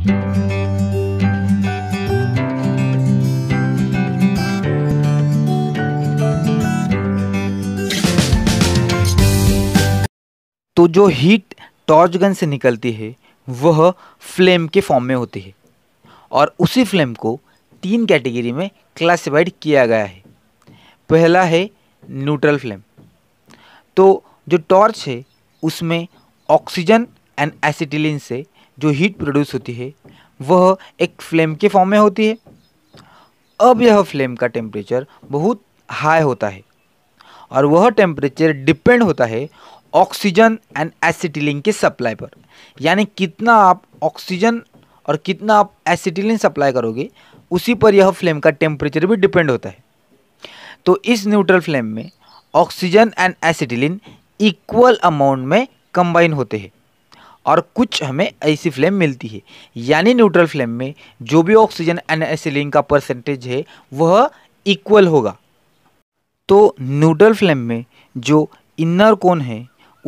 तो जो heat torch gun से निकलती है वह फ्लेम के फॉर्म में होती है और उसी फ्लेम को तीन कैटेगरी में क्लासिफाइड किया गया है पहला है न्यूट्रल फ्लेम तो जो टॉर्च है उसमें ऑक्सीजन एंड एसिटिलिन से जो हीट प्रोड्यूस होती है वह एक फ्लेम के फॉर्म में होती है अब यह फ्लेम का टेम्परेचर बहुत हाई होता है और वह टेम्परेचर डिपेंड होता है ऑक्सीजन एंड एसिटिलिन के सप्लाई पर यानी कितना आप ऑक्सीजन और कितना आप एसिटिलिन सप्लाई करोगे उसी पर यह फ्लेम का टेम्परेचर भी डिपेंड होता है तो इस न्यूट्रल फ्लेम में oxygen and acetylene equal amount में कंबाइन होते हैं और कुछ हमें ऐसी फ्लेम मिलती है यानी न्यूट्रल फ्लेम में जो भी ऑक्सीजन एन एसिलिन का परसेंटेज है वह इक्वल होगा तो न्यूट्रल फ्लेम में जो इनर कोन है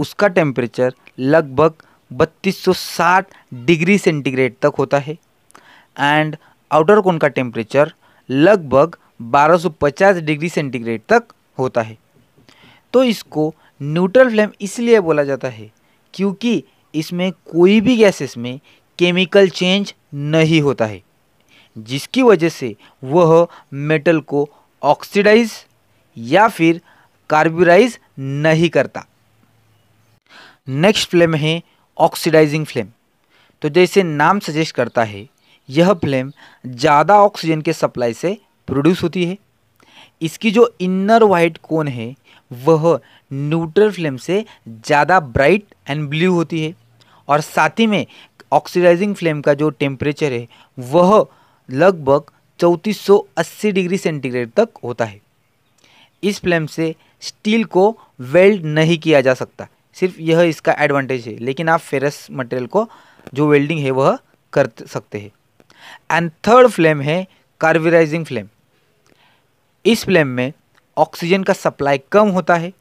उसका टेम्परेचर लगभग 3260 डिग्री सेंटीग्रेड तक होता है एंड आउटर कोन का टेम्परेचर लगभग 1250 डिग्री सेंटीग्रेड तक होता है तो इसको न्यूट्रल फ्लेम इसलिए बोला जाता है क्योंकि इसमें कोई भी गैसेस में केमिकल चेंज नहीं होता है जिसकी वजह से वह मेटल को ऑक्सीडाइज या फिर कार्बोराइज नहीं करता नेक्स्ट फ्लेम है ऑक्सीडाइजिंग फ्लेम तो जैसे नाम सजेस्ट करता है यह फ्लेम ज़्यादा ऑक्सीजन के सप्लाई से प्रोड्यूस होती है इसकी जो इनर वाइट कोन है वह न्यूट्रल फ्लेम से ज़्यादा ब्राइट एंड ब्लू होती है और साथ ही में ऑक्सीडाइजिंग फ्लेम का जो टेम्परेचर है वह लगभग 3480 डिग्री सेंटीग्रेड तक होता है इस फ्लेम से स्टील को वेल्ड नहीं किया जा सकता सिर्फ यह इसका एडवांटेज है लेकिन आप फेरस मटेरियल को जो वेल्डिंग है वह कर सकते हैं एंड थर्ड फ्लेम है कार्विराइजिंग फ्लेम इस फ्लेम में ऑक्सीजन का सप्लाई कम होता है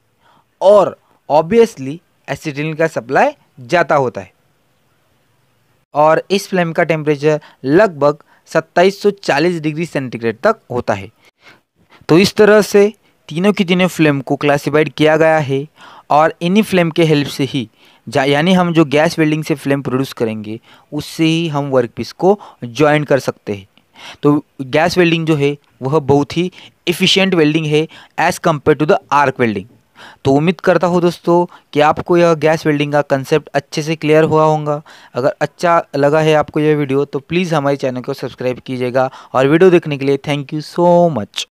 और ऑब्वियसली एसिडिन का सप्लाई ज़्यादा होता है और इस फ्लेम का टेम्परेचर लगभग 2740 डिग्री सेंटीग्रेड तक होता है तो इस तरह से तीनों की तीनों फ्लेम को क्लासिफाइड किया गया है और इन्हीं फ्लेम के हेल्प से ही यानी हम जो गैस वेल्डिंग से फ्लेम प्रोड्यूस करेंगे उससे ही हम वर्क पीस को ज्वाइन कर सकते हैं तो गैस वेल्डिंग जो है वह बहुत ही इफ़िशियंट वेल्डिंग है as compare to the arc welding तो उम्मीद करता हूँ दोस्तों कि आपको यह गैस वेल्डिंग का कंसेप्ट अच्छे से क्लियर हुआ होगा अगर अच्छा लगा है आपको यह वीडियो तो प्लीज़ हमारे चैनल को सब्सक्राइब कीजिएगा और वीडियो देखने के लिए थैंक यू सो मच